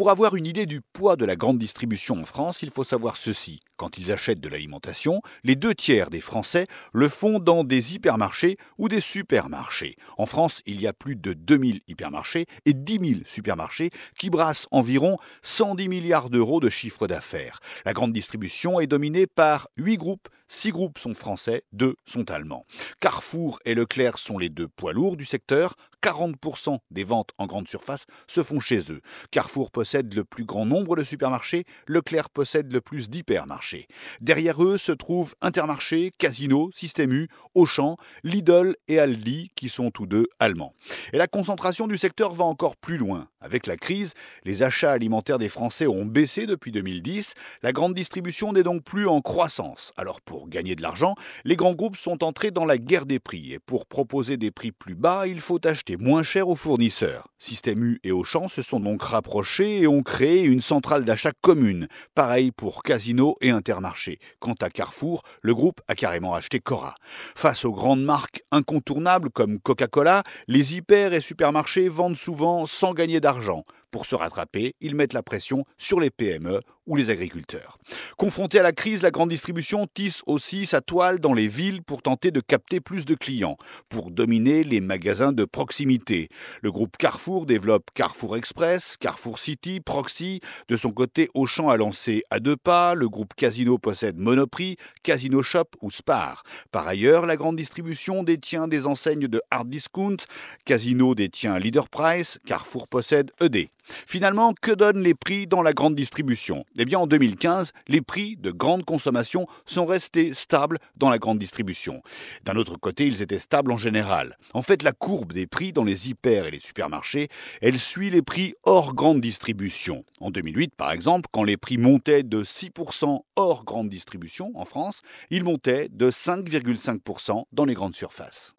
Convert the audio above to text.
Pour avoir une idée du poids de la grande distribution en France, il faut savoir ceci. Quand ils achètent de l'alimentation, les deux tiers des Français le font dans des hypermarchés ou des supermarchés. En France, il y a plus de 2000 hypermarchés et 10 000 supermarchés qui brassent environ 110 milliards d'euros de chiffre d'affaires. La grande distribution est dominée par 8 groupes. 6 groupes sont français, 2 sont allemands. Carrefour et Leclerc sont les deux poids lourds du secteur. 40% des ventes en grande surface se font chez eux. Carrefour possède le plus grand nombre de supermarchés, Leclerc possède le plus d'hypermarchés. Derrière eux se trouvent Intermarché, Casino, Système U, Auchan, Lidl et Aldi, qui sont tous deux allemands. Et la concentration du secteur va encore plus loin. Avec la crise, les achats alimentaires des Français ont baissé depuis 2010. La grande distribution n'est donc plus en croissance. Alors pour gagner de l'argent, les grands groupes sont entrés dans la guerre des prix. Et pour proposer des prix plus bas, il faut acheter moins cher aux fournisseurs. Système U et Auchan se sont donc rapprochés et ont créé une centrale d'achat commune. Pareil pour Casino et Intermarché. Intermarché. Quant à Carrefour, le groupe a carrément acheté Cora. Face aux grandes marques incontournables comme Coca-Cola, les hyper et supermarchés vendent souvent sans gagner d'argent. Pour se rattraper, ils mettent la pression sur les PME ou les agriculteurs. Confrontée à la crise, la grande distribution tisse aussi sa toile dans les villes pour tenter de capter plus de clients, pour dominer les magasins de proximité. Le groupe Carrefour développe Carrefour Express, Carrefour City, Proxy. De son côté, Auchan a lancé à deux pas. Le groupe Casino possède Monoprix, Casino Shop ou Spar. Par ailleurs, la grande distribution détient des enseignes de hard discount. Casino détient Leader Price. Carrefour possède ED. Finalement, que donnent les prix dans la grande distribution Eh bien, en 2015, les prix de grande consommation sont restés stables dans la grande distribution. D'un autre côté, ils étaient stables en général. En fait, la courbe des prix dans les hyper et les supermarchés, elle suit les prix hors grande distribution. En 2008, par exemple, quand les prix montaient de 6% hors grande distribution en France, ils montaient de 5,5% dans les grandes surfaces.